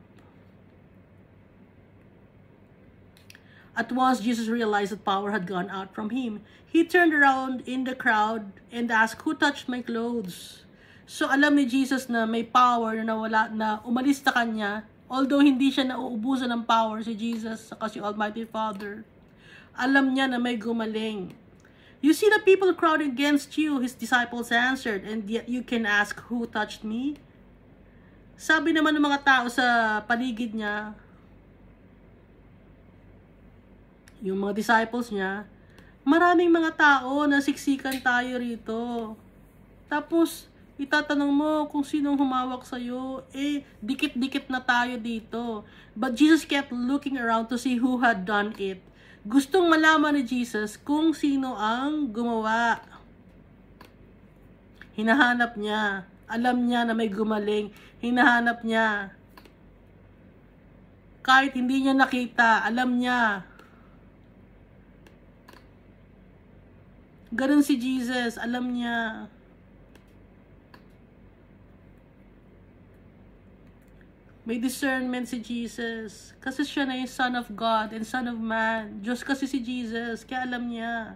At once Jesus realized that power had gone out from him. He turned around in the crowd and asked, Who touched my clothes? So alam ni Jesus na may power na nawala na umalis na kanya Although hindi siya nauubusan ng power si Jesus sa si Almighty Father, alam niya na may gumaling. You see the people crowd against you, his disciples answered, and yet you can ask, who touched me? Sabi naman ng mga tao sa paligid niya, yung mga disciples niya, maraming mga tao na siksikan tayo rito. Tapos, itatanong mo kung sinong humawak sa'yo, eh, dikit-dikit na tayo dito. But Jesus kept looking around to see who had done it. Gustong malaman ni Jesus kung sino ang gumawa. Hinahanap niya. Alam niya na may gumaling. Hinahanap niya. Kahit hindi niya nakita, alam niya. Ganun si Jesus, alam niya. May discernment si Jesus. Kasi siya na yung Son of God and Son of Man. Diyos kasi si Jesus. Kaya alam niya.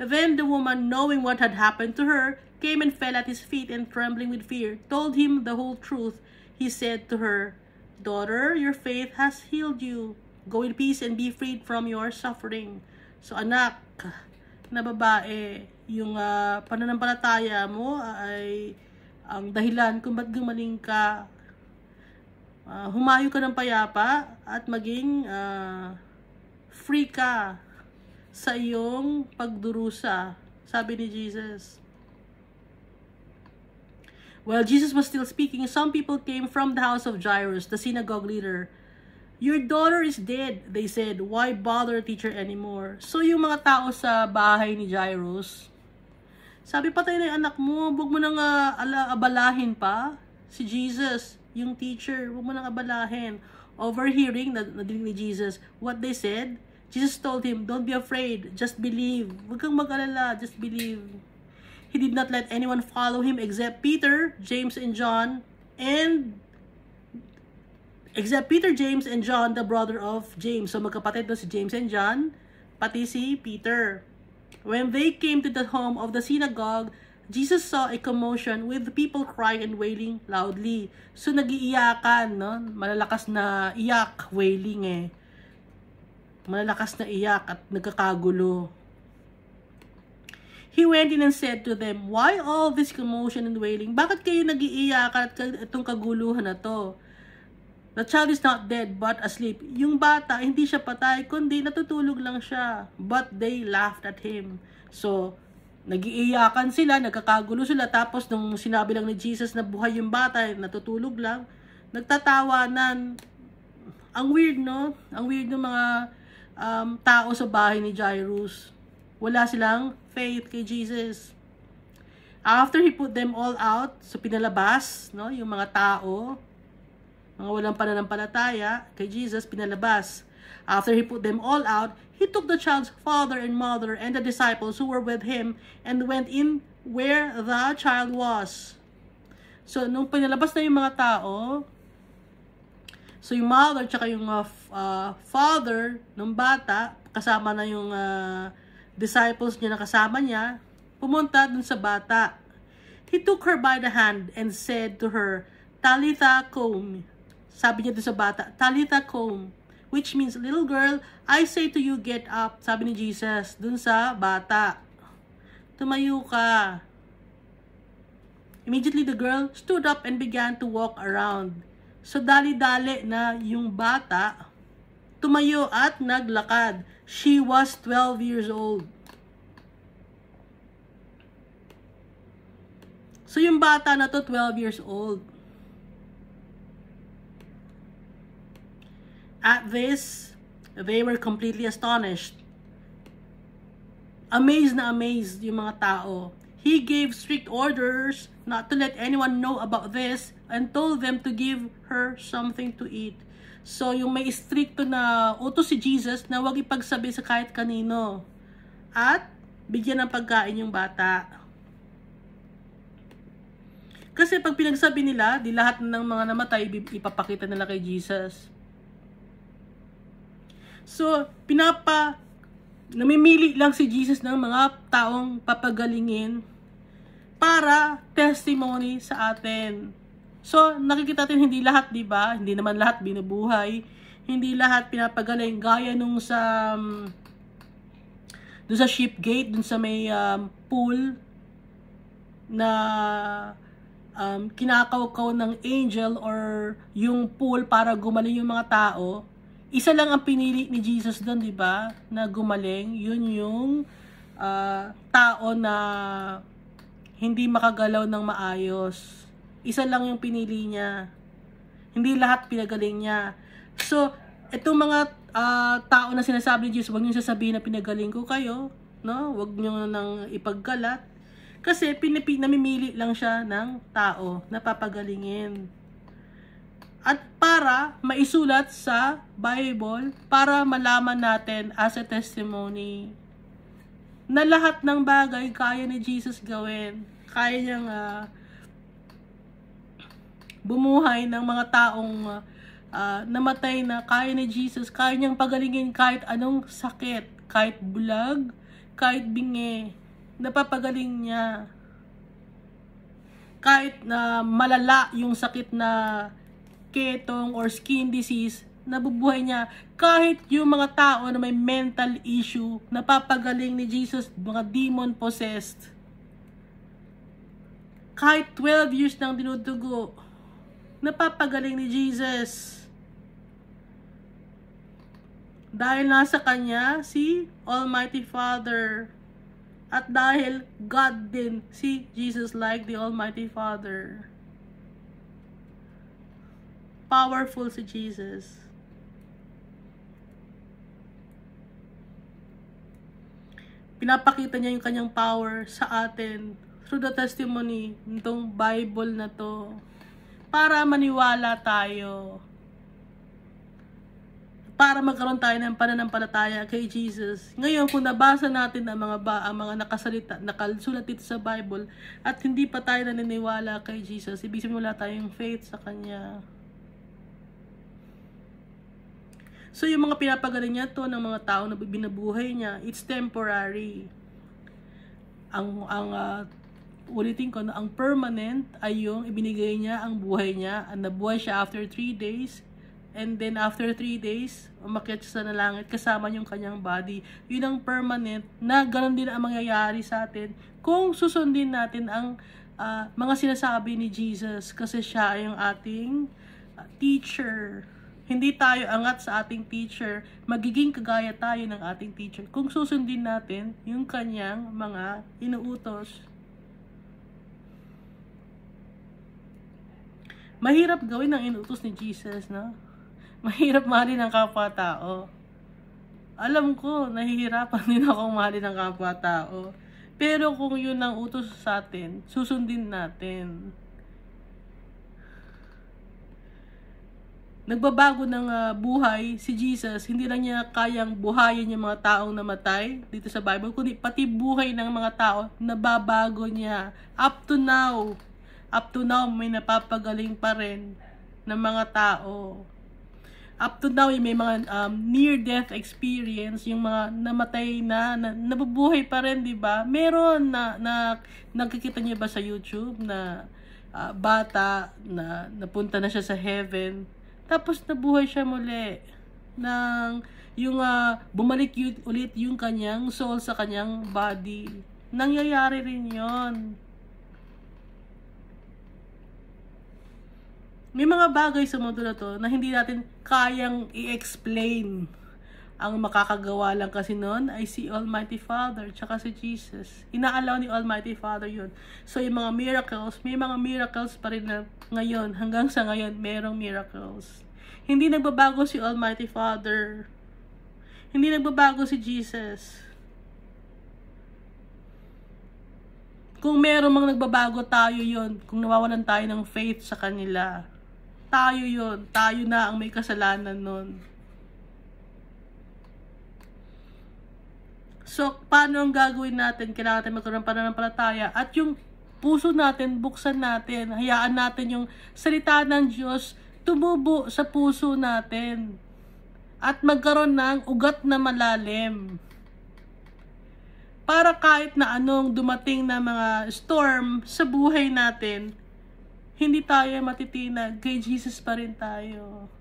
Then the woman, knowing what had happened to her, came and fell at his feet and trembling with fear, told him the whole truth. He said to her, Daughter, your faith has healed you. Go in peace and be freed from your suffering. So anak na babae, yung uh, pananampalataya mo ay ang dahilan kung ba't gumaling ka uh, humayo ka ng payapa at maging uh, free ka sa iyong pagdurusa, sabi ni Jesus. While Jesus was still speaking, some people came from the house of Jairus, the synagogue leader. Your daughter is dead, they said. Why bother teacher anymore? So yung mga tao sa bahay ni Jairus, sabi patay na yung anak mo, huwag mo nang uh, ah, abalahin pa si Jesus yung teacher, huwag mo nang abalahin. Overhearing, nadinig ni Jesus, what they said, Jesus told him, don't be afraid, just believe. Huwag kang mag-alala, just believe. He did not let anyone follow him except Peter, James, and John, and except Peter, James, and John, the brother of James. So magkapatid na si James and John, pati si Peter. When they came to the home of the synagogue, Jesus saw a commotion with people crying and wailing loudly. So nagiiyakan, no? Malalakas na iyak, wailing eh. Malalakas na iyak at nagkakagulo. He went in and said to them, Why all this commotion and wailing? Bakit kayo nagiiyakan at itong kaguluhan na to? The child is not dead but asleep. Yung bata, hindi siya patay, kundi natutulog lang siya. But they laughed at him. So, Nagiiyakan sila, nagkakagulo sila. Tapos nung sinabi lang ni Jesus na buhay yung bata, natutulog lang, nagtatawanan. Ang weird, no? Ang weird ng mga um, tao sa bahay ni Jairus. Wala silang faith kay Jesus. After he put them all out, so pinalabas, no, yung mga tao, mga walang pananampalataya, kay Jesus, pinalabas. After he put them all out, he took the child's father and mother and the disciples who were with him and went in where the child was. So, nung pinalabas na yung mga tao, so yung mother tsaka yung uh, uh father ng bata, kasama na yung uh, disciples niya na kasama niya, pumunta dun sa bata. He took her by the hand and said to her, Talitha Kome. Sabi niya dun sa bata, Talitha Kome which means little girl, I say to you, get up, sabi ni Jesus, dun sa bata. Tumayo ka. Immediately the girl stood up and began to walk around. So dali-dali na yung bata, tumayo at naglakad. She was 12 years old. So yung bata na to 12 years old. At this, they were completely astonished. Amazed na amazed yung mga tao. He gave strict orders not to let anyone know about this and told them to give her something to eat. So, yung may stricto na utos si Jesus na huwag ipagsabi sa kahit kanino. At, bigyan ng pagkain yung bata. Kasi pag pinagsabi nila, di lahat ng mga namatay ipapakita nila kay Jesus. So, pinapa, namimili lang si Jesus ng mga taong papagalingin para testimony sa atin. So, nakikita natin hindi lahat, di ba? Hindi naman lahat binubuhay. Hindi lahat pinapagaling. Gaya nung sa, um, dun sa ship gate, dun sa may um, pool na um, kinakaw-kaw ng angel or yung pool para gumaling yung mga tao isa lang ang pinili ni Jesus doon, di ba? Na gumaling, yun yung uh, tao na hindi makagalaw ng maayos. Isa lang yung pinili niya. Hindi lahat pinagaling niya. So, itong mga uh, tao na sinasabi ni Jesus, huwag niyo sasabihin na pinagaling ko kayo. No? Huwag niyo nang ipaggalat. Kasi pinip- namimili lang siya ng tao na papagalingin at para maisulat sa Bible para malaman natin as a testimony na lahat ng bagay kaya ni Jesus gawin. Kaya niyang uh, bumuhay ng mga taong uh, uh, namatay na kaya ni Jesus. Kaya niyang pagalingin kahit anong sakit, kahit bulag, kahit bingi. Napapagaling niya. Kahit na uh, malala yung sakit na ketong or skin disease, nabubuhay niya kahit yung mga tao na may mental issue, napapagaling ni Jesus, mga demon possessed. Kahit 12 years nang dinudugo, napapagaling ni Jesus. Dahil nasa kanya si Almighty Father. At dahil God din si Jesus like the Almighty Father powerful si Jesus. Pinapakita niya yung kanyang power sa atin through the testimony nitong Bible na to para maniwala tayo para magkaroon tayo ng pananampalataya kay Jesus. Ngayon, kung nabasa natin ang mga ba, ang mga nakasalita, nakasulat dito sa Bible, at hindi pa tayo naniniwala kay Jesus, ibig sabihin wala tayong faith sa Kanya. So yung mga pinapagaling niya to ng mga tao na binabuhay niya, it's temporary. Ang ang uh, ulitin ko na ang permanent ay yung ibinigay niya ang buhay niya. Ang nabuhay siya after 3 days and then after 3 days umakyat siya sa langit kasama yung kanyang body. Yun ang permanent na ganun din ang mangyayari sa atin kung susundin natin ang uh, mga sinasabi ni Jesus kasi siya ay ang ating uh, teacher hindi tayo angat sa ating teacher, magiging kagaya tayo ng ating teacher kung susundin natin yung kanyang mga inuutos. Mahirap gawin ang inuutos ni Jesus, no? Mahirap mahalin ang kapwa-tao. Alam ko, nahihirapan din ako mahalin ang kapwa-tao. Pero kung yun ang utos sa atin, susundin natin. nagbabago ng uh, buhay si Jesus, hindi lang niya kayang buhayin yung mga taong namatay dito sa Bible, kundi pati buhay ng mga tao nababago niya. Up to now, up to now may napapagaling pa rin ng mga tao. Up to now, may mga um, near-death experience, yung mga namatay na, na nabubuhay pa rin, di ba? Meron na, na nakikita niyo ba sa YouTube na uh, bata na napunta na siya sa heaven, tapos nabuhay siya muli ng yung uh, bumalik yun, ulit yung kanyang soul sa kanyang body. Nangyayari rin yon. May mga bagay sa mundo na to na hindi natin kayang i-explain. Ang makakagawa lang kasi noon ay si Almighty Father tsaka si Jesus. Inaalaw ni Almighty Father yun. So yung mga miracles, may mga miracles pa rin na ngayon. Hanggang sa ngayon, merong miracles. Hindi nagbabago si Almighty Father. Hindi nagbabago si Jesus. Kung merong mga nagbabago tayo yon kung nawawalan tayo ng faith sa kanila, tayo yon tayo na ang may kasalanan nun. So, paano ang gagawin natin? Kailangan natin magkaroon ng pananampalataya. At yung puso natin, buksan natin, hayaan natin yung salita ng Diyos tumubo sa puso natin. At magkaroon ng ugat na malalim. Para kahit na anong dumating na mga storm sa buhay natin, hindi tayo matitinag. Kay Jesus pa rin tayo.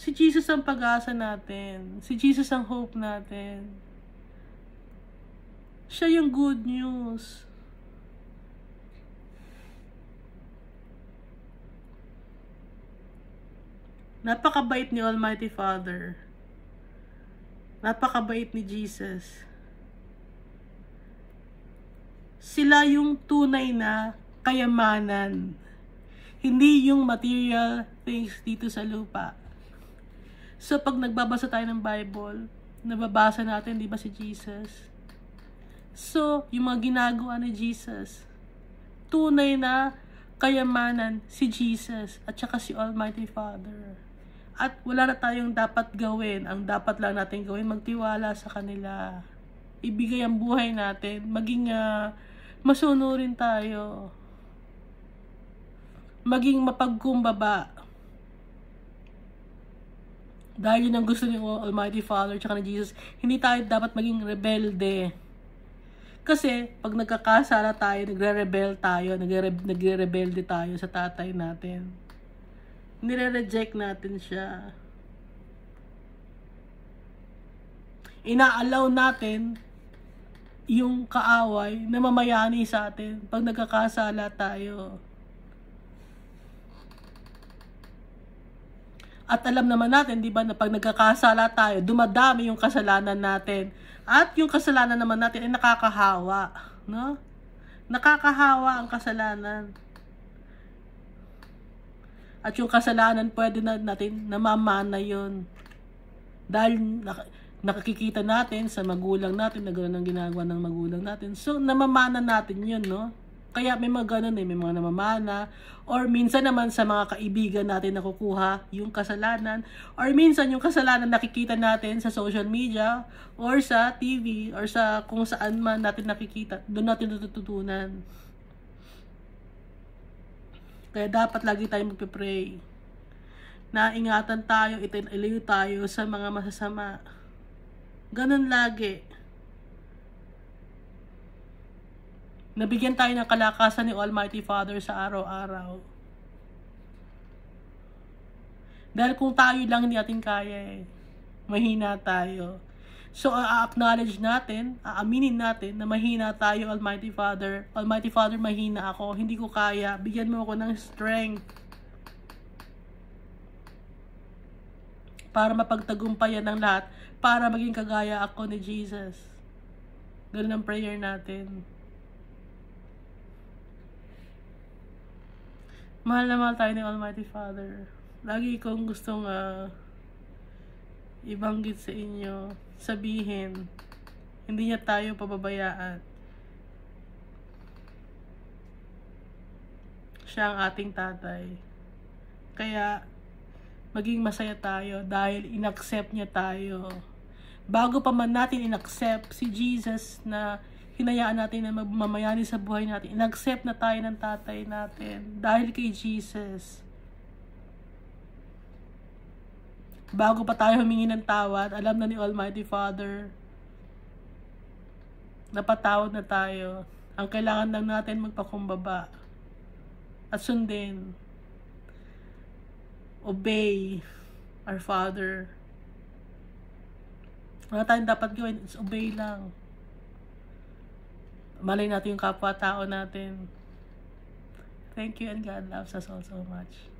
Si Jesus ang pag-asa natin. Si Jesus ang hope natin. Siya yung good news. Napakabait ni Almighty Father. Napakabait ni Jesus. Sila yung tunay na kayamanan. Hindi yung material things dito sa lupa So, pag nagbabasa tayo ng Bible, nababasa natin, di ba, si Jesus? So, yung mga ginagawa ni Jesus, tunay na kayamanan si Jesus at saka si Almighty Father. At wala na tayong dapat gawin. Ang dapat lang natin gawin, magtiwala sa kanila. Ibigay ang buhay natin. Maging uh, masunurin tayo maging mapagkumbaba dahil ng gusto ni Almighty Father at ni Jesus. Hindi tayo dapat maging rebelde. Kasi pag nagkakasala tayo, nagre-rebel tayo, nagre-rebelde tayo sa tatay natin. Nire-reject natin siya. Inaallow natin yung kaaway na mamayani sa atin pag nagkakasala tayo. At alam naman natin, di ba, na pag nagkakasala tayo, dumadami yung kasalanan natin. At yung kasalanan naman natin ay nakakahawa. No? Nakakahawa ang kasalanan. At yung kasalanan, pwede na natin, namamana yun. Dahil nakikita natin sa magulang natin na gano'n ang ginagawa ng magulang natin. So, namamana natin yun, no? Kaya may mga ganun eh, may mga namamana, or minsan naman sa mga kaibigan natin nakukuha yung kasalanan, or minsan yung kasalanan nakikita natin sa social media, or sa TV, or sa kung saan man natin nakikita, doon natin natututunan. Kaya dapat lagi tayong magpe-pray. Naingatan tayo, itinailiw tayo sa mga masasama. Ganun lagi. Nabigyan tayo ng kalakasan ni Almighty Father sa araw-araw. Dahil kung tayo lang hindi natin kaya eh. Mahina tayo. So, a-acknowledge natin, aaminin natin na mahina tayo, Almighty Father. Almighty Father, mahina ako. Hindi ko kaya. Bigyan mo ako ng strength. Para mapagtagumpayan ng lahat. Para maging kagaya ako ni Jesus. Ganun ang prayer natin. mahal na mahal tayo ni Almighty Father. Lagi kong gustong uh, ibanggit sa inyo, sabihin, hindi niya tayo pababayaan. Siya ang ating tatay. Kaya, maging masaya tayo dahil inaccept niya tayo. Bago pa man natin inaccept si Jesus na hinayaan natin na magmamayani sa buhay natin. Inaccept na tayo ng tatay natin dahil kay Jesus. Bago pa tayo humingi ng tawad, alam na ni Almighty Father. Napatawad na tayo. Ang kailangan lang natin magpakumbaba at sundin. Obey our Father. Wala tayong dapat gawin. It's obey lang malay natin yung kapwa-tao natin. Thank you and God loves us all so much.